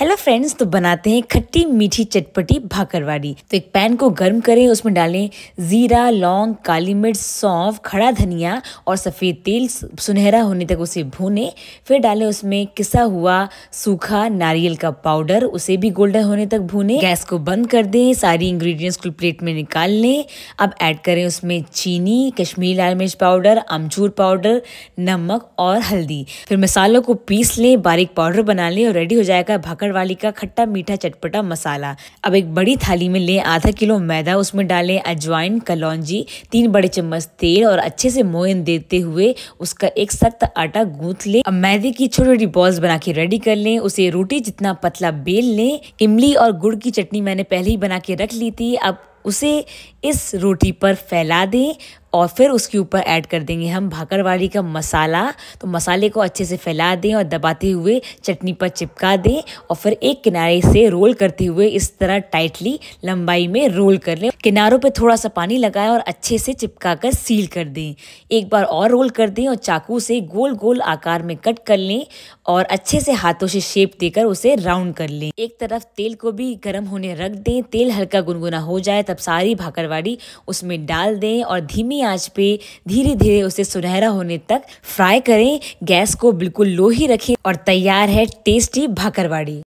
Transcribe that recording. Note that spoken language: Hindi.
हेलो फ्रेंड्स तो बनाते हैं खट्टी मीठी चटपटी भाकरवाड़ी तो एक पैन को गर्म करें उसमें डालें जीरा लौंग काली मिर्च सौंफ खड़ा धनिया और सफ़ेद तेल सुनहरा होने तक उसे भूनें फिर डालें उसमें किसा हुआ सूखा नारियल का पाउडर उसे भी गोल्डन होने तक भूनें गैस को बंद कर दें सारी इंग्रेडिएंट्स को प्लेट में निकाल लें अब ऐड करें उसमें चीनी कश्मीरी लाल मिर्च पाउडर अमचूर पाउडर नमक और हल्दी फिर मसालों को पीस लें बारीक पाउडर बना लें और रेडी हो जाएगा भाकर मिनट वाली का खट्टा मीठा चटपटा मसाला अब एक बड़ी थाली में लें आधा किलो मैदा उसमें डालें अजवाइन कलौजी तीन बड़े चम्मच तेल और अच्छे से मोयन देते हुए उसका एक सख्त आटा गूंथ लें अब मैदे की छोटी छोटी बॉल्स बना के रेडी कर लें उसे रोटी जितना पतला बेल लें इमली और गुड़ की चटनी मैंने पहले ही बना के रख ली थी अब उसे इस रोटी पर फैला दें और फिर उसके ऊपर ऐड कर देंगे हम भाकरवाड़ी का मसाला तो मसाले को अच्छे से फैला दें और दबाते हुए चटनी पर चिपका दें और फिर एक किनारे से रोल करते हुए इस तरह टाइटली लंबाई में रोल कर लें किनारों पर थोड़ा सा पानी लगाएं और अच्छे से चिपका कर सील कर दें एक बार और रोल कर दें और चाकू से गोल गोल आकार में कट कर लें और अच्छे से हाथों से शेप देकर उसे राउंड कर लें एक तरफ तेल को भी गर्म होने रख दें तेल हल्का गुनगुना हो जाए तब सारी भाकरवाड़ी उसमें डाल दें और धीमी धीमी आंच पे धीरे धीरे उसे सुनहरा होने तक फ्राई करें गैस को बिल्कुल लो ही रखें और तैयार है टेस्टी भाकरवाड़ी